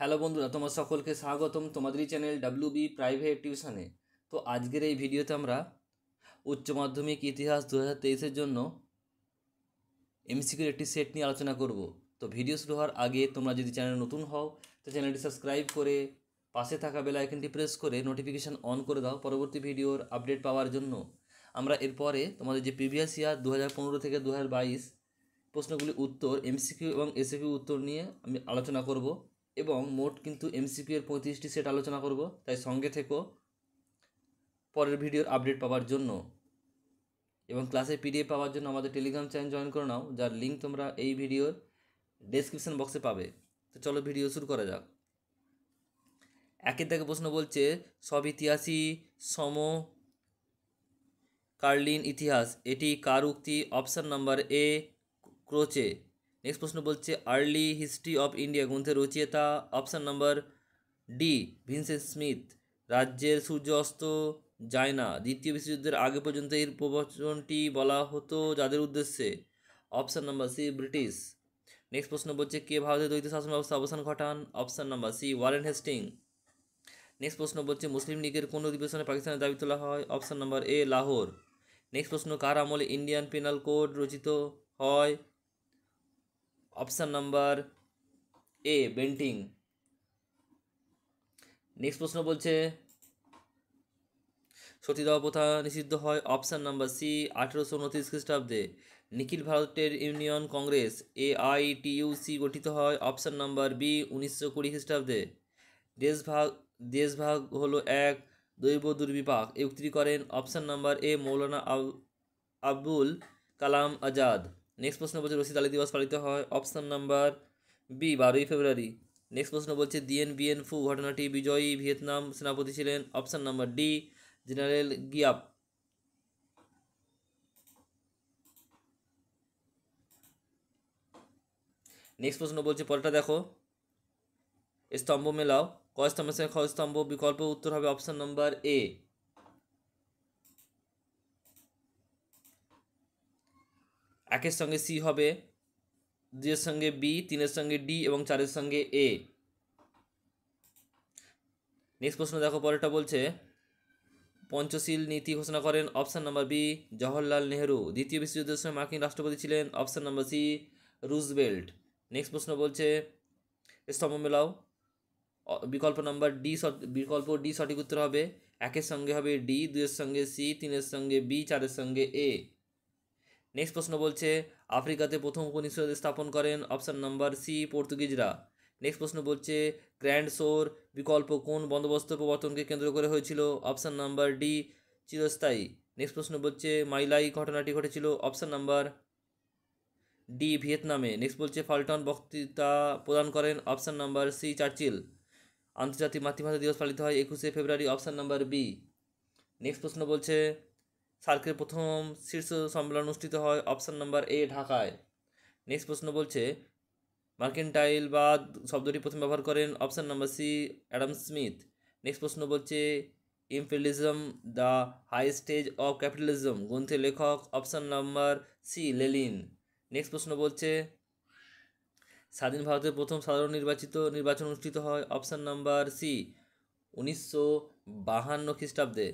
hello বন্ধুরা তোমার সকলকে স্বাগতম তোমাদেরই চ্যানেল ডাব্লিউ বি প্রাইভেট টিউশনে তো আজকের এই ভিডিওতে আমরা উচ্চ মাধ্যমিক ইতিহাস দু হাজার তেইশের জন্য এমসিকিউর একটি সেট নিয়ে আলোচনা করব তো ভিডিও শুরু হওয়ার আগে তোমরা যদি চ্যানেল নতুন হও তো চ্যানেলটি সাবস্ক্রাইব করে পাশে থাকা বেল আইকনটি প্রেস করে নোটিফিকেশান অন করে দাও পরবর্তী ভিডিওর আপডেট পাওয়ার জন্য আমরা এরপরে তোমাদের যে প্রিভিয়াস ইয়ার দু হাজার পনেরো থেকে দু হাজার বাইশ প্রশ্নগুলির উত্তর এমসিকিউ এবং এসএকিউ উত্তর নিয়ে আমি আলোচনা করবো এবং মোট কিন্তু এমসিকিউ এর পঁয়ত্রিশটি সেট আলোচনা করব তাই সঙ্গে থেকো পরের ভিডিওর আপডেট পাওয়ার জন্য এবং ক্লাসের পিডিএফ পাওয়ার জন্য আমাদের টেলিগ্রাম চ্যানেল জয়েন করে নাও যার লিঙ্ক তোমরা এই ভিডিওর ডেসক্রিপশন বক্সে পাবে তো চলো ভিডিও শুরু করা যাক একের থেকে প্রশ্ন বলছে সব ইতিহাসই সম কার্লিন ইতিহাস এটি কার উক্তি option number A Croce next প্রশ্ন বলছে আর্লি হিস্ট্রি অফ ইন্ডিয়া গ্রন্থের রচিয়েতা option number D Vincent Smith রাজ্যের সূর্য অস্ত যায় না দ্বিতীয় বিশ্বযুদ্ধের আগে পর্যন্ত এর প্রবচনটি বলা হতো যাদের উদ্দেশ্যে option number C British next প্রশ্ন বলছে কে ভারতের দ্বৈত শাসন ব্যবস্থা অবসান ঘটান option number C Warren Hastings next প্রশ্ন বলছে মুসলিম লীগের কোন অধিবেশনে পাকিস্তানের দাবি তোলা হয় option number A Lahore next প্রশ্ন কার আমলে ইন্ডিয়ান পেনাল কোড রচিত হয় option number A Bentinck next প্রশ্ন বলছে সতীদাহ প্রথা নিষিদ্ধ হয় অপশান নাম্বার সি আঠেরোশো উনত্রিশ খ্রিস্টাব্দে নিখিল ভারতের ইউনিয়ন কংগ্রেস এ আইটিইউসি গঠিত হয় অপশান নাম্বার বি উনিশশো কুড়ি খ্রিস্টাব্দে দেশভাগ দেশভাগ হলো এক দৈব দুর্বিপাক উক্তি করেন অপশান নাম্বার এ মৌলানা আব আবুল কালাম আজাদ নেক্সট প্রশ্ন বলছে রশিদ আলী দিবস পালিত হয় অপশান নাম্বার বি বারোই ফেব্রুয়ারি নেক্সট প্রশ্ন বলছে দিয়েন বিএন ফু ঘটনাটি বিজয়ী ভিয়েতনাম সেনাপতি ছিলেন option number D General Giap next প্রশ্ন বলছে পরেরটা দেখো স্তম্ভ মেলাও ক স্তম্ভের খ স্তম্ভ বিকল্প উত্তর হবে অপশান নাম্বার এ একের সঙ্গে সি হবে দুইয়ের সঙ্গে বি তিনের সঙ্গে ডি এবং চারের সঙ্গে এ নেক্সট প্রশ্ন দেখো পরেরটা বলছে পঞ্চশীল নীতি ঘোষণা করেন option number B Jawaharlal Nehru দ্বিতীয় বিশ্বযুদ্ধের সময় মার্কিন রাষ্ট্রপতি ছিলেন option number C Roosevelt next প্রশ্ন বলছে স্তম্ভ মেলাও বিকল্প নাম্বার ডি বিকল্প ডি সঠিক উত্তর হবে একের সঙ্গে হবে ডি দুইয়ের সঙ্গে সি তিনের সঙ্গে বি চারের সঙ্গে এ নেক্সট প্রশ্ন বলছে আফ্রিকাতে প্রথম উপনিষদ স্থাপন করেন অপশান নাম্বার সি পর্তুগিজরা নেক্সট প্রশ্ন বলছে গ্র্যান্ড সোর বিকল্প কোন বন্দোবস্ত প্রবর্তনকে কেন্দ্র করে হয়েছিল অপশান নাম্বার ডি চিরস্থায়ী নেক্সট প্রশ্ন বলছে মাইলাই ঘটনাটি ঘটেছিল অপশান নাম্বার ডি ভিয়েতনামে নেক্সট বলছে ফাল্টন বক্তৃতা প্রদান করেন অপশান নাম্বার সি চার্চিল আন্তর্জাতিক মাতৃভাষা দিবস পালিত হয় একুশে ফেব্রুয়ারি অপশান নাম্বার বি নেক্সট প্রশ্ন বলছে সার্কের প্রথম শীর্ষ সম্মেলন অনুষ্ঠিত হয় অপশান নাম্বার এ ঢাকায় নেক্সট প্রশ্ন বলছে বা শব্দটি প্রথম ব্যবহার করেন option number C Adam Smith next প্রশ্ন বলছে imperialism the high stage of capitalism গ্রন্থের লেখক option number C Lenin next প্রশ্ন বলছে স্বাধীন ভারতের প্রথম সাধারণ নির্বাচিত নির্বাচন অনুষ্ঠিত হয় অপশান নাম্বার সি উনিশশো বাহান্ন খ্রিস্টাব্দে